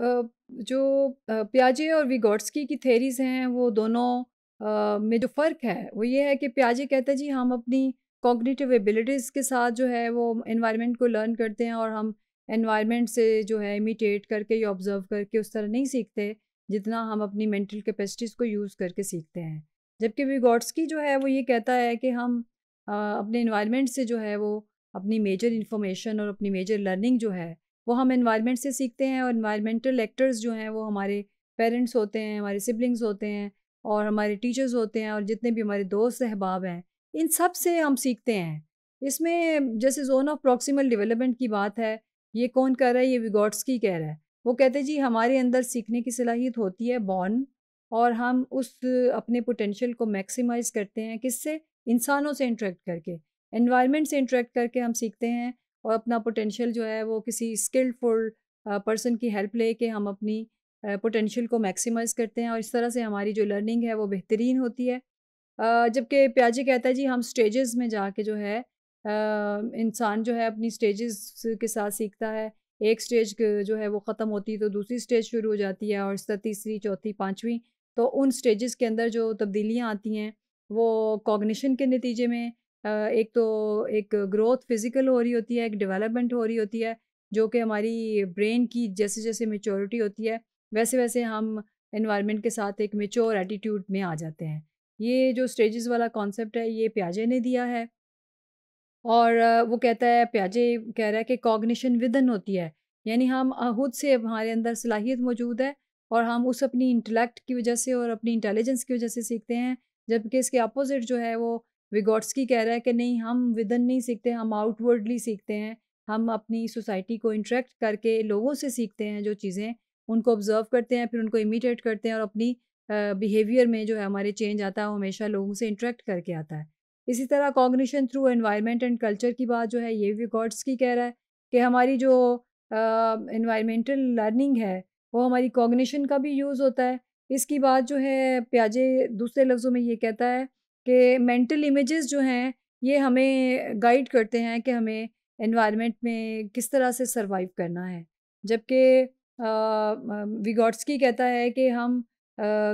जो प्याजे और विगोट्सकी की थेरीज हैं वो दोनों में जो फ़र्क है वो ये है कि प्याजे कहते हैं जी हम अपनी कॉग्निटिव एबिलिटीज़ के साथ जो है वो इन्वायरमेंट को लर्न करते हैं और हम इन्वायरमेंट से जो है इमिटेट करके या ऑब्ज़र्व करके उस तरह नहीं सीखते जितना हम अपनी मेंटल कैपेसिटीज़ को यूज़ करके सीखते हैं जबकि विगोट्सकी जो है वो ये कहता है कि हम अपने इन्वायरमेंट से जो है वो अपनी मेजर इन्फॉर्मेशन और अपनी मेजर लर्निंग जो है वो हम इन्वायरमेंट से सीखते हैं और इन्वायरमेंटल एक्टर्स जो हैं वो हमारे पेरेंट्स होते हैं हमारे सिबलिंग्स होते हैं और हमारे टीचर्स होते हैं और जितने भी हमारे दोस्त अहबाब हैं इन सब से हम सीखते हैं इसमें जैसे जोन ऑफ प्रॉक्सिमल डेवलपमेंट की बात है ये कौन कर रहा है ये की कह रहा है वो कहते हैं जी हमारे अंदर सीखने की सलाहियत होती है बॉर्न और हम उस अपने पोटेंशियल को मैक्सिमाइज करते हैं किससे इंसानों से इंटरेक्ट करके इन्वायरमेंट से इंटरेक्ट करके हम सीखते हैं और अपना पोटेंशियल जो है वो किसी स्किल्डफुल पर्सन की हेल्प ले के हम अपनी पोटेंशियल को मैक्सिमाइज करते हैं और इस तरह से हमारी जो लर्निंग है वो बेहतरीन होती है जबकि प्याजी कहता है जी हम स्टेजेस में जाके जो है इंसान जो है अपनी स्टेजेस के साथ सीखता है एक स्टेज जो है वो ख़त्म होती है तो दूसरी स्टेज शुरू हो जाती है और इस तरह तीसरी चौथी पाँचवीं तो उन स्टेजेस के अंदर जो तब्दीलियाँ आती हैं वो कॉग्निशन के नतीजे में एक तो एक ग्रोथ फिजिकल हो रही होती है एक डेवलपमेंट हो रही होती है जो कि हमारी ब्रेन की जैसे जैसे मेच्योरिटी होती है वैसे वैसे हम इन्वायरमेंट के साथ एक मेच्योर एटीट्यूड में आ जाते हैं ये जो स्टेजेस वाला कॉन्सेप्ट है ये प्याजे ने दिया है और वो कहता है प्याजे कह रहा है कि कॉग्निशन विदन होती है यानी हम खुद से हमारे अंदर सलाहियत मौजूद है और हम उस अपनी इंटेलेक्ट की वजह से और अपनी इंटेलिजेंस की वजह से सीखते हैं जबकि इसके अपोजिट जो है वो विगोट्सकी कह रहा है कि नहीं हम विदन नहीं सीखते हम आउटवर्डली सीखते हैं हम अपनी सोसाइटी को इंट्रैक्ट करके लोगों से सीखते हैं जो चीज़ें उनको ऑब्ज़र्व करते हैं फिर उनको इमिटेट करते हैं और अपनी बिहेवियर में जो है हमारे चेंज आता है वो हमेशा लोगों से इंट्रैक्ट करके आता है इसी तरह cognition through environment and culture की बात जो है ये भी गॉड्स की कह रहा है कि हमारी जो इन्वायरमेंटल uh, लर्निंग है वो हमारी कॉग्निशन का भी यूज़ होता है इसकी बात जो है प्याजे दूसरे लफ्ज़ों में ये कहता है कि मेंटल इमेजेस जो हैं ये हमें गाइड करते हैं कि हमें एनवायरनमेंट में किस तरह से सरवाइव करना है जबकि विगॉट्सकी कहता है कि हम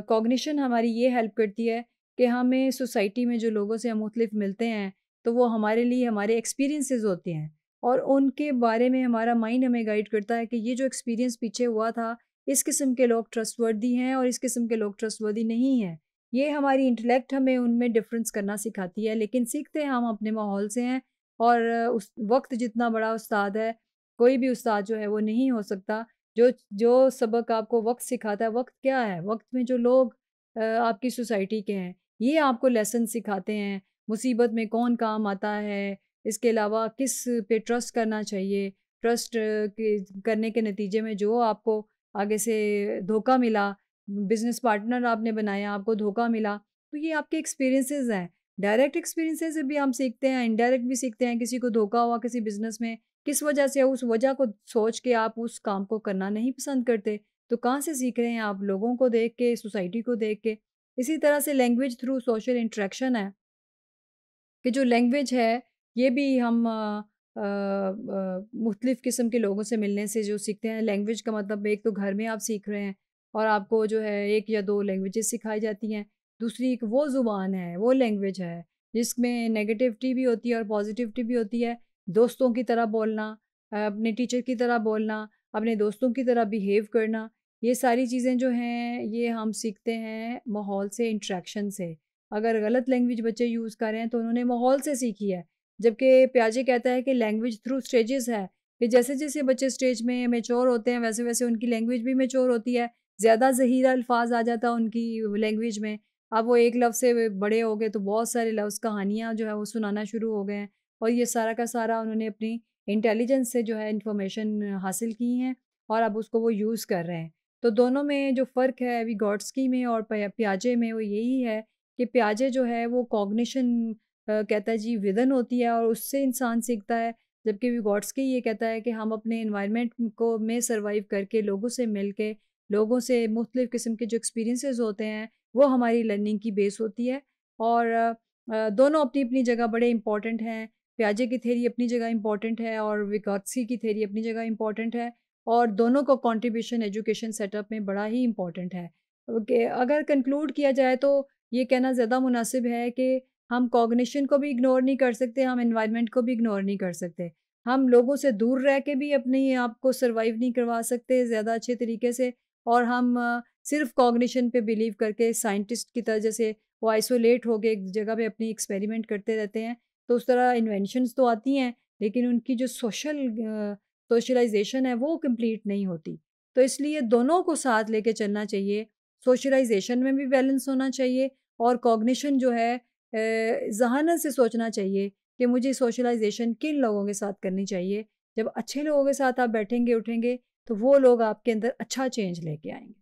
कॉग्निशन हमारी ये हेल्प करती है कि हमें सोसाइटी में जो लोगों से हम मुख्तलिफ मिलते हैं तो वो हमारे लिए हमारे एक्सपीरियंसेस होते हैं और उनके बारे में हमारा माइंड हमें गाइड करता है कि ये जो एक्सपीरियंस पीछे हुआ था इस किस्म के लोग ट्रस्टवर्दी हैं और इस किस्म के लोग ट्रस्टवर्दी नहीं हैं ये हमारी इंटेलेक्ट हमें उनमें डिफरेंस करना सिखाती है लेकिन सीखते हैं हम अपने माहौल से हैं और उस वक्त जितना बड़ा उस्ताद है कोई भी उस्ताद जो है वो नहीं हो सकता जो जो सबक आपको वक्त सिखाता है वक्त क्या है वक्त में जो लोग आपकी सोसाइटी के हैं ये आपको लेसन सिखाते हैं मुसीबत में कौन काम आता है इसके अलावा किस पे ट्रस्ट करना चाहिए ट्रस्ट करने के नतीजे में जो आपको आगे से धोखा मिला बिजनेस पार्टनर आपने बनाया आपको धोखा मिला तो ये आपके एक्सपीरियंसेस हैं डायरेक्ट एक्सपीरियंसेस भी हम सीखते हैं इनडायरेक्ट भी सीखते हैं किसी को धोखा हुआ किसी बिजनेस में किस वजह से उस वजह को सोच के आप उस काम को करना नहीं पसंद करते तो कहाँ से सीख रहे हैं आप लोगों को देख के सोसाइटी को देख के इसी तरह से लैंग्वेज थ्रू सोशल इंट्रैक्शन है कि जो लैंग्वेज है ये भी हम मुख्तलिफ़ किस्म के लोगों से मिलने से जो सीखते हैं लैंग्वेज का मतलब एक तो घर में आप सीख रहे हैं और आपको जो है एक या दो लैंग्वेजेस सिखाई जाती हैं दूसरी एक वो ज़ुबान है वो लैंग्वेज है जिसमें नेगेटिविटी भी होती है और पॉजिटिविटी भी होती है दोस्तों की तरह बोलना अपने टीचर की तरह बोलना अपने दोस्तों की तरह बिहेव करना ये सारी चीज़ें जो हैं ये हम सीखते हैं माहौल से इंट्रैक्शन से अगर गलत लैंग्वेज बच्चे यूज़ कर रहे हैं तो उन्होंने माहौल से सीखी है जबकि प्याजे कहता है कि लैंग्वेज थ्रू स्टेजेस है कि जैसे जैसे बच्चे स्टेज में मेच्योर होते हैं वैसे वैसे उनकी लैंग्वेज भी मेच्योर होती है ज़्यादा जहीरा अल्फाज आ जाता उनकी लैंग्वेज में अब वो एक लफ्ज़ से बड़े हो गए तो बहुत सारे लफ्ज़ कहानियाँ जो है वो सुनाना शुरू हो गए हैं और ये सारा का सारा उन्होंने अपनी इंटेलिजेंस से जो है इंफॉर्मेशन हासिल की हैं और अब उसको वो यूज़ कर रहे हैं तो दोनों में जो फ़र्क है अभी गॉड्सकी में और प्याजे में वो यही है कि प्याजे जो है वो कॉग्निशन कहता है जी विदन होती है और उससे इंसान सीखता है जबकि विगॉट्स के ये कहता है कि हम अपने इन्वायरमेंट को में सर्वाइव करके लोगों से मिल के लोगों से मुख्तलिफ़ किस्म के जो एक्सपीरियंसेस होते हैं वो हमारी लर्निंग की बेस होती है और दोनों अपनी अपनी जगह बड़े इंपॉर्टेंट हैं प्याजे की थेरी अपनी जगह इंपॉर्टेंट है और विकॉत्सी की थेरी अपनी जगह इंपॉर्टेंट है और दोनों का कॉन्ट्रीब्यूशन एजुकेशन सेटअप में बड़ा ही इम्पॉर्टेंट है अगर कंक्लूड किया जाए तो ये कहना ज़्यादा मुनासिब है कि हम कॉग्निशन को भी इग्नोर नहीं कर सकते हम इन्वायरमेंट को भी इग्नोर नहीं कर सकते हम लोगों से दूर रह के भी अपने आप को सर्वाइव नहीं करवा सकते ज़्यादा अच्छे तरीके से और हम सिर्फ कॉग्निशन पे बिलीव करके साइंटिस्ट की तरह जैसे वो आइसोलेट हो गए एक जगह पे अपनी एक्सपेरिमेंट करते रहते हैं तो उस तरह इन्वेंशनस तो आती हैं लेकिन उनकी जो सोशल सोशलाइजेशन है वो कंप्लीट नहीं होती तो इसलिए दोनों को साथ लेके चलना चाहिए सोशलाइजेशन में भी बैलेंस होना चाहिए और कॉग्निशन जो है जहानत से सोचना चाहिए कि मुझे सोशलाइजेशन किन लोगों के साथ करनी चाहिए जब अच्छे लोगों के साथ आप बैठेंगे उठेंगे तो वो लोग आपके अंदर अच्छा चेंज लेके आएंगे